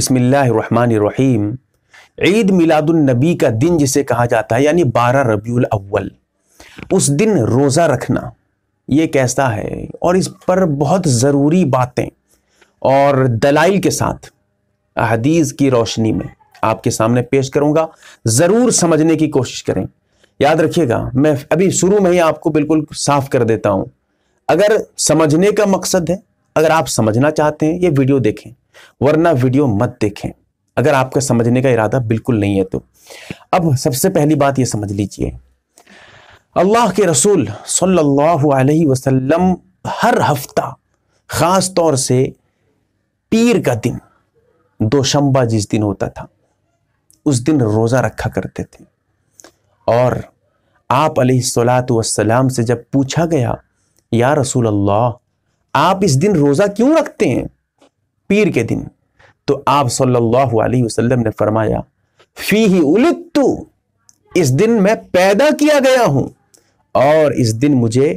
बसमीम ईद मिलादुलनबी का दिन जिसे कहा जाता है यानी बारह रबीउल अव्वल उस दिन रोज़ा रखना ये कैसा है और इस पर बहुत ज़रूरी बातें और दलाइल के साथ अहदीज़ की रोशनी में आपके सामने पेश करूंगा ज़रूर समझने की कोशिश करें याद रखिएगा मैं अभी शुरू में ही आपको बिल्कुल साफ कर देता हूँ अगर समझने का मकसद है अगर आप समझना चाहते हैं ये वीडियो देखें वरना वीडियो मत देखें अगर आपका समझने का इरादा बिल्कुल नहीं है तो अब सबसे पहली बात यह समझ लीजिए अल्लाह के रसूल सल्लल्लाहु अलैहि वसल्लम हर हफ्ता ख़ास तौर से पीर का दिन दोशंबा जिस दिन होता था उस दिन रोज़ा रखा करते थे और आप सलाम से जब पूछा गया या रसूल अल्लाह आप इस दिन रोज़ा क्यों रखते हैं पीर के दिन तो आप सल्लल्लाहु अलैहि वसल्लम ने फरमाया फी ही उलितु इस दिन मैं पैदा किया गया हूं और इस दिन मुझे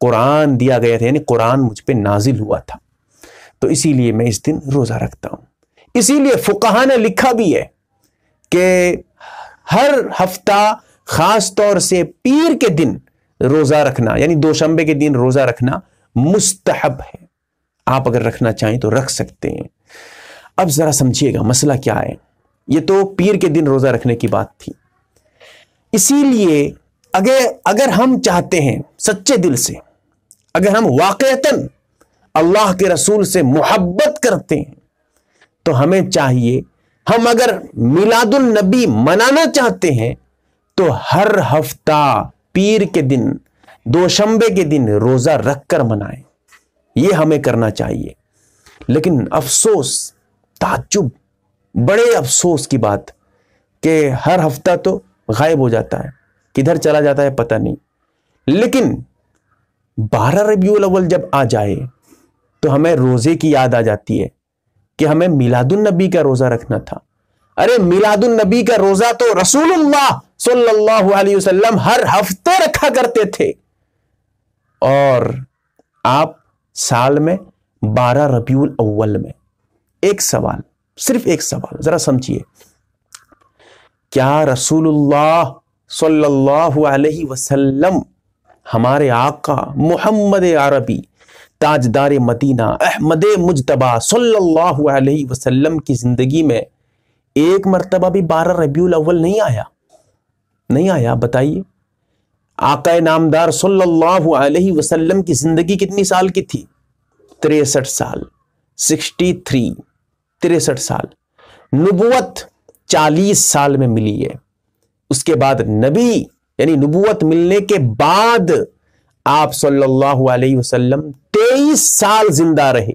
कुरान दिया गया था यानी कुरान मुझ पर नाजिल हुआ था तो इसीलिए मैं इस दिन रोज़ा रखता हूँ इसीलिए फुकाहा ने लिखा भी है कि हर हफ्ता ख़ास तौर से पीर के दिन रोज़ा रखना यानी दोशंबे के दिन रोज़ा रखना मुस्तहब है आप अगर रखना चाहें तो रख सकते हैं अब ज़रा समझिएगा मसला क्या है ये तो पीर के दिन रोज़ा रखने की बात थी इसीलिए अगर अगर हम चाहते हैं सच्चे दिल से अगर हम वाक़ता अल्लाह के रसूल से मोहब्बत करते हैं तो हमें चाहिए हम अगर मिलादुल नबी मनाना चाहते हैं तो हर हफ्ता पीर के दिन दोशंबे के दिन रोज़ा रख कर मनाएं ये हमें करना चाहिए लेकिन अफसोस ताजुब बड़े अफसोस की बात कि हर हफ्ता तो गायब हो जाता है किधर चला जाता है पता नहीं लेकिन बारह रबी अव्वल जब आ जाए तो हमें रोज़े की याद आ जाती है कि हमें मिलादुलनबी नबी का रोज़ा रखना था अरे मिलादुल नबी का रोज़ा तो रसूलुल्लाह सल्लल्लाहु अलैहि वसल्लम हर हफ्ते रखा करते थे और आप साल में बारह रबीउल अव्वल में एक सवाल सिर्फ एक सवाल ज़रा समझिए क्या रसूलुल्लाह सल्लल्लाहु अलैहि वसल्लम हमारे आका मोहम्मद अरबी ताजदार मदीना अहमद मुजतबा सल्लल्लाहु अलैहि वसल्लम की ज़िंदगी में एक मरतबा भी बारह रबीउल अव्वल नहीं आया नहीं आया बताइए आका नामदार सल्लल्लाहु अलैहि वसल्लम की ज़िंदगी कितनी साल की थी तिरसठ साल सिक्सटी थ्री तिरसठ साल नबूत चालीस साल में मिली है उसके बाद नबी यानी नबूत मिलने के बाद आप सल्लल्लाहु अलैहि वसल्लम तेईस साल जिंदा रहे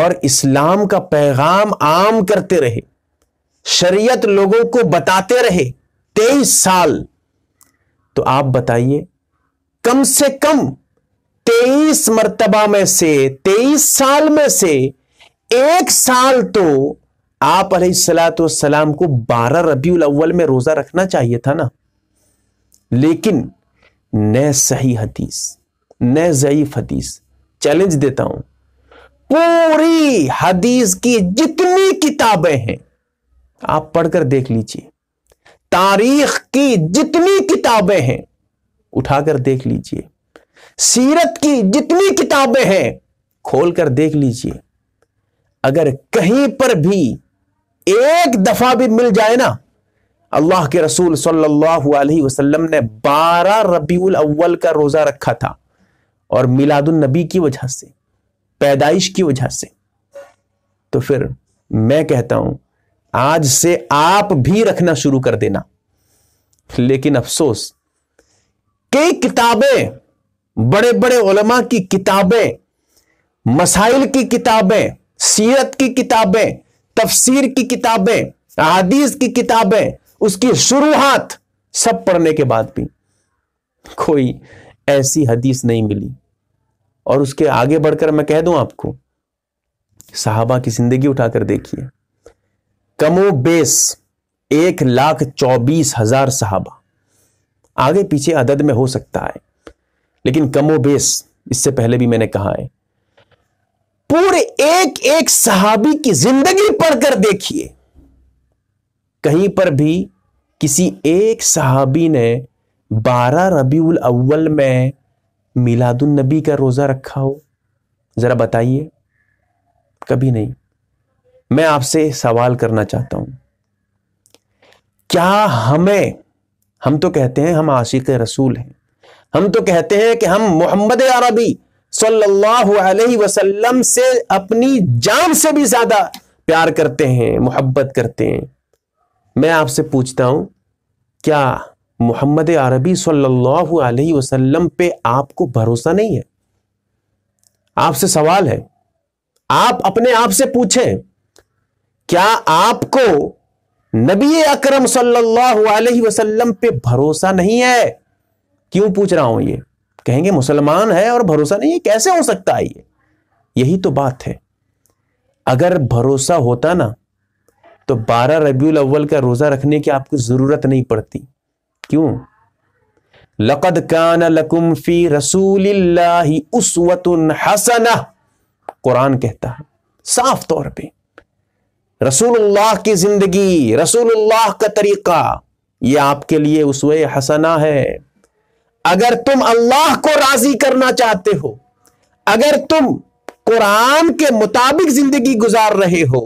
और इस्लाम का पैगाम आम करते रहे शरीयत लोगों को बताते रहे तेईस साल तो आप बताइए कम से कम तेईस मर्तबा में से तेईस साल में से एक साल तो आप सलाम को बारह रबी अव्वल में रोजा रखना चाहिए था ना लेकिन न सही हदीस न जयीफ हदीस चैलेंज देता हूं पूरी हदीस की जितनी किताबें हैं आप पढ़कर देख लीजिए तारीख की जितनी किताबें हैं उठाकर देख लीजिए सीरत की जितनी किताबें हैं खोलकर देख लीजिए अगर कहीं पर भी एक दफा भी मिल जाए ना अल्लाह के रसूल सल्लल्लाहु अलैहि वसल्लम ने बारह रबीउल अव्वल का रोज़ा रखा था और मिलादुलनबी की वजह से पैदाइश की वजह से तो फिर मैं कहता हूं आज से आप भी रखना शुरू कर देना लेकिन अफसोस कई किताबें बड़े बड़े उलमा की किताबें मसाइल की किताबें सीरत की किताबें तफसीर की किताबें हदीस की किताबें उसकी शुरुआत सब पढ़ने के बाद भी कोई ऐसी हदीस नहीं मिली और उसके आगे बढ़कर मैं कह दूं आपको साहबा की जिंदगी उठाकर देखिए कमो बेस एक लाख चौबीस हजार साहबा आगे पीछे अदद में हो सकता है लेकिन कमो बेस इससे पहले भी मैंने कहा है पूरे एक एक सहाबी की जिंदगी पढ़कर देखिए कहीं पर भी किसी एक सहाबी ने बारह रबीउल अव्वल में मिलादुल नबी का रोज़ा रखा हो ज़रा बताइए कभी नहीं मैं आपसे सवाल करना चाहता हूं क्या हमें हम तो कहते हैं हम आशिक रसूल हैं हम तो कहते हैं कि हम मोहम्मद अरबी सल्लल्लाहु अलैहि वसल्लम से अपनी जान से भी ज्यादा प्यार करते हैं मोहब्बत करते हैं मैं आपसे पूछता हूं क्या मोहम्मद अरबी सल्लल्लाहु अलैहि वसल्लम पे आपको भरोसा नहीं है आपसे सवाल है आप अपने आप से पूछें क्या आपको नबी अकरम सल्लल्लाहु अलैहि वसल्लम पे भरोसा नहीं है क्यों पूछ रहा हूं ये कहेंगे मुसलमान है और भरोसा नहीं है कैसे हो सकता है ये यही तो बात है अगर भरोसा होता ना तो बारह रबीउल अव्वल का रोजा रखने की आपको जरूरत नहीं पड़ती क्यों लकद कान लकुम फी रसूल उसवतुन हसना कुरान कहता है साफ तौर पर रसूलुल्लाह की जिंदगी रसूलुल्लाह का तरीका ये आपके लिए उसवे हसना है अगर तुम अल्लाह को राजी करना चाहते हो अगर तुम कुरान के मुताबिक जिंदगी गुजार रहे हो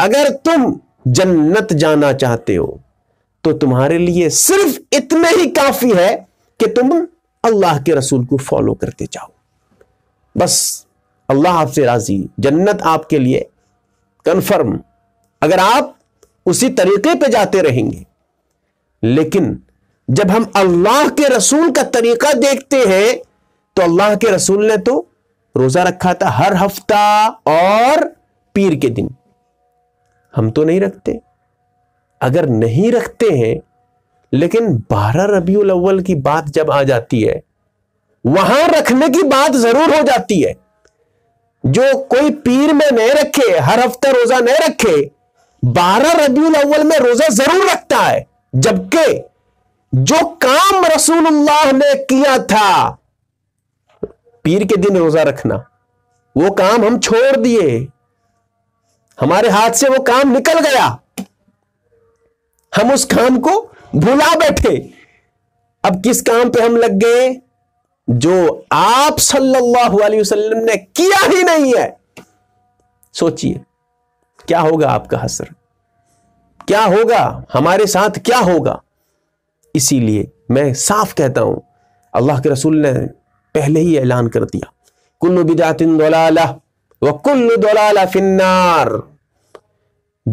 अगर तुम जन्नत जाना चाहते हो तो तुम्हारे लिए सिर्फ इतने ही काफी है कि तुम अल्लाह के रसूल को फॉलो करते जाओ बस अल्लाह आपसे राजी जन्नत आपके लिए कंफर्म अगर आप उसी तरीके पे जाते रहेंगे लेकिन जब हम अल्लाह के रसूल का तरीका देखते हैं तो अल्लाह के रसूल ने तो रोजा रखा था हर हफ्ता और पीर के दिन हम तो नहीं रखते अगर नहीं रखते हैं लेकिन बारह रबी अव्वल की बात जब आ जाती है वहां रखने की बात जरूर हो जाती है जो कोई पीर में नहीं रखे हर हफ्ते रोजा नहीं रखे बारह रबी अव्वल में रोजा जरूर रखता है जबकि जो काम रसूलुल्लाह ने किया था पीर के दिन रोजा रखना वो काम हम छोड़ दिए हमारे हाथ से वो काम निकल गया हम उस काम को भुला बैठे अब किस काम पे हम लग गए जो आप सल्लल्लाहु अलैहि वसल्लम ने किया ही नहीं है सोचिए क्या होगा आपका हसर क्या होगा हमारे साथ क्या होगा इसीलिए मैं साफ कहता हूं अल्लाह के रसूल ने पहले ही ऐलान कर दिया कुल्लु बिदातिन दलाला व कुल्लू दलाला फिन्नार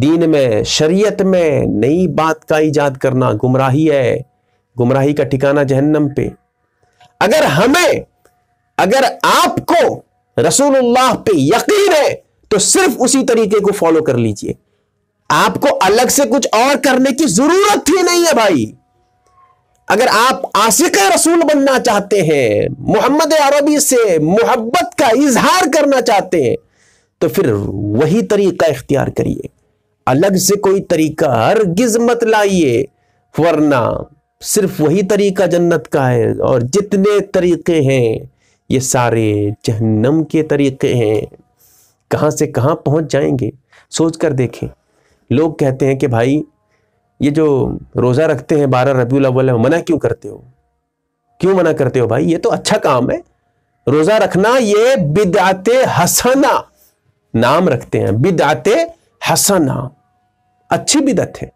दीन में शरीयत में नई बात का ईजाद करना गुमराही है गुमराही का ठिकाना जहन्नम पे अगर हमें अगर आपको रसूलुल्लाह पे यकीन है तो सिर्फ उसी तरीके को फॉलो कर लीजिए आपको अलग से कुछ और करने की जरूरत ही नहीं है भाई अगर आप आशिक रसूल बनना चाहते हैं मोहम्मद अरबी से मोहब्बत का इजहार करना चाहते हैं तो फिर वही तरीका इख्तियार करिए अलग से कोई तरीका हरगिज मत लाइए वरना सिर्फ वही तरीका जन्नत का है और जितने तरीके हैं ये सारे जहन्नम के तरीके हैं कहाँ से कहाँ पहुँच जाएंगे सोच कर देखें लोग कहते हैं कि भाई ये जो रोज़ा रखते हैं बारह रबी अव्वल है मना क्यों करते हो क्यों मना करते हो भाई ये तो अच्छा काम है रोज़ा रखना ये बिदात हसना नाम रखते हैं बिदात हसना अच्छी बिदत है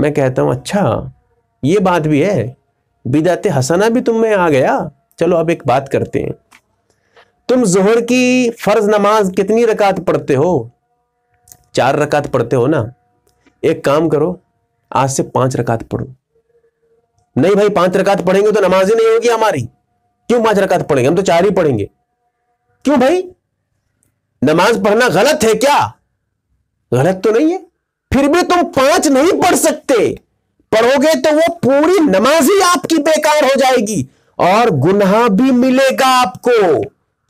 मैं कहता हूँ अच्छा ये बात भी है बिदात हसना भी तुम में आ गया चलो अब एक बात करते हैं तुम जोहर की फ़र्ज नमाज कितनी रकात पढ़ते हो चार रकात पढ़ते हो ना एक काम करो आज से पांच रकात पढ़ो नहीं भाई पांच रकात पढ़ेंगे तो नमाज ही नहीं होगी हमारी क्यों पांच रकात पढ़ेंगे हम तो चार ही पढ़ेंगे क्यों भाई नमाज पढ़ना गलत है क्या गलत तो नहीं है फिर भी तुम पांच नहीं पढ़ सकते पढ़ोगे तो वो पूरी नमाज ही आपकी बेकार हो जाएगी और गुनाह भी मिलेगा आपको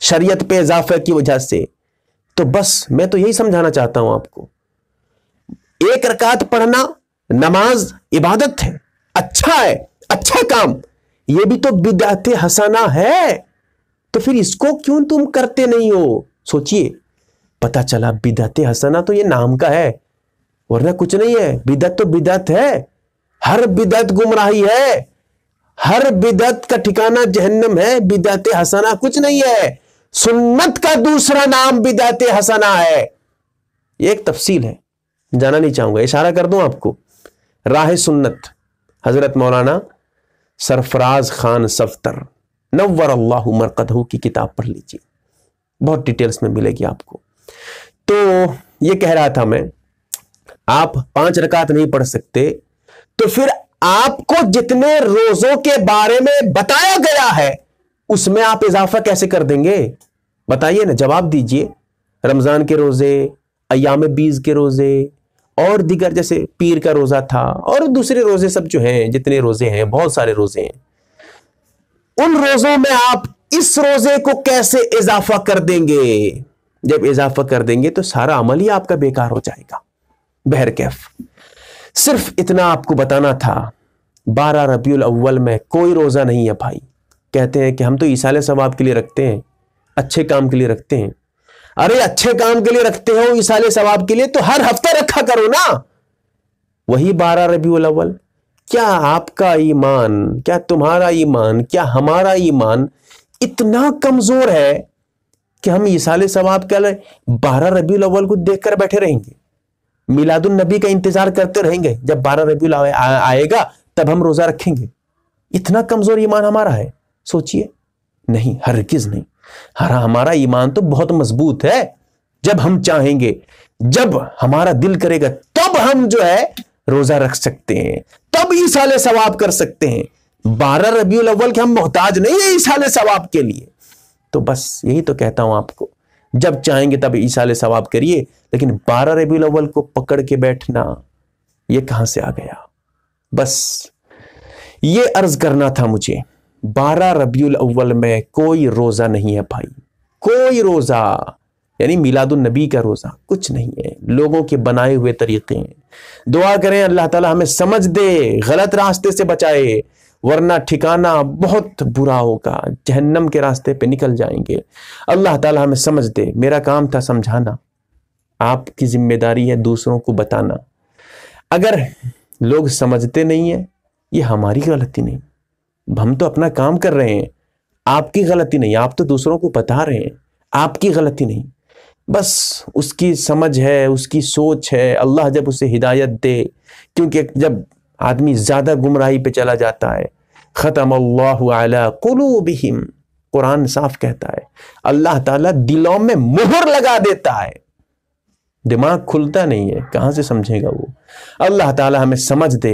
शरीयत पे इजाफे की वजह से तो बस मैं तो यही समझाना चाहता हूं आपको एक रकात पढ़ना नमाज इबादत है अच्छा है अच्छा काम यह भी तो बिदात हसाना है तो फिर इसको क्यों तुम करते नहीं हो सोचिए पता चला बिदात हसना तो ये नाम का है वरना कुछ नहीं है बिदत तो बिदत है हर बिदत गुमराही है हर बिदत का ठिकाना जहन्नम है बिदत हसना कुछ नहीं है सुन्नत का दूसरा नाम बिदत हसना है ये एक तफसील है जाना नहीं चाहूंगा इशारा कर दूं आपको राह सुन्नत हजरत मौलाना सरफराज खान सफ्तर नवर अल्लाह मरकदहू की किताब पढ़ लीजिए बहुत डिटेल्स में मिलेगी आपको तो ये कह रहा था मैं आप पांच रकात नहीं पढ़ सकते तो फिर आपको जितने रोजों के बारे में बताया गया है उसमें आप इजाफा कैसे कर देंगे बताइए ना जवाब दीजिए रमजान के रोजे अयाम बीज के रोजे और दिगर जैसे पीर का रोजा था और दूसरे रोजे सब जो हैं जितने रोजे हैं बहुत सारे रोजे हैं उन रोजों में आप इस रोजे को कैसे इजाफा कर देंगे जब इजाफा कर देंगे तो सारा अमल ही आपका बेकार हो जाएगा बहर कैफ सिर्फ इतना आपको बताना था बारह रबील अव्वल में कोई रोज़ा नहीं है भाई कहते हैं कि हम तो ईसाल सवाब के लिए रखते हैं अच्छे काम के लिए रखते हैं अरे अच्छे काम के लिए रखते हो ईसाल सवाब के लिए तो हर हफ्ता रखा करो ना वही बारह रबील अव्वल क्या आपका ईमान क्या तुम्हारा ईमान क्या हमारा ईमान इतना कमज़ोर है कि हम ईसाल सवाब के बारह रबील अव्वल को देख बैठे रहेंगे मिलादुल नबी का इंतजार करते रहेंगे जब बारह रबी आएगा तब हम रोजा रखेंगे इतना कमजोर ईमान हमारा है सोचिए नहीं हर किस नहीं हरा हमारा ईमान तो बहुत मजबूत है जब हम चाहेंगे जब हमारा दिल करेगा तब हम जो है रोजा रख सकते हैं तब साले सवाब कर सकते हैं बारह रबी अव्वल के हम मोहताज नहीं है साले सवाब के लिए तो बस यही तो कहता हूं आपको जब चाहेंगे तब ईसा सवाब करिए लेकिन बारह रबी अव्वल को पकड़ के बैठना ये कहां से आ गया बस ये अर्ज करना था मुझे बारह रबी अव्वल में कोई रोज़ा नहीं है भाई कोई रोज़ा यानी मिलादुल नबी का रोज़ा कुछ नहीं है लोगों के बनाए हुए तरीक़े हैं दुआ करें अल्लाह ताला हमें समझ दे गलत रास्ते से बचाए वरना ठिकाना बहुत बुरा होगा जहन्नम के रास्ते पे निकल जाएंगे अल्लाह ताला हमें समझ दे मेरा काम था समझाना आपकी जिम्मेदारी है दूसरों को बताना अगर लोग समझते नहीं है ये हमारी गलती नहीं हम तो अपना काम कर रहे हैं आपकी गलती नहीं आप तो दूसरों को बता रहे हैं आपकी गलती नहीं बस उसकी समझ है उसकी सोच है अल्लाह जब उसे हिदायत दे क्योंकि जब आदमी ज़्यादा गुमराही पे चला जाता है खत्म अल्लाह कुरान साफ कहता है अल्लाह ताला दिलों में मुहर लगा देता है दिमाग खुलता नहीं है कहां से समझेगा वो अल्लाह ताला हमें समझ दे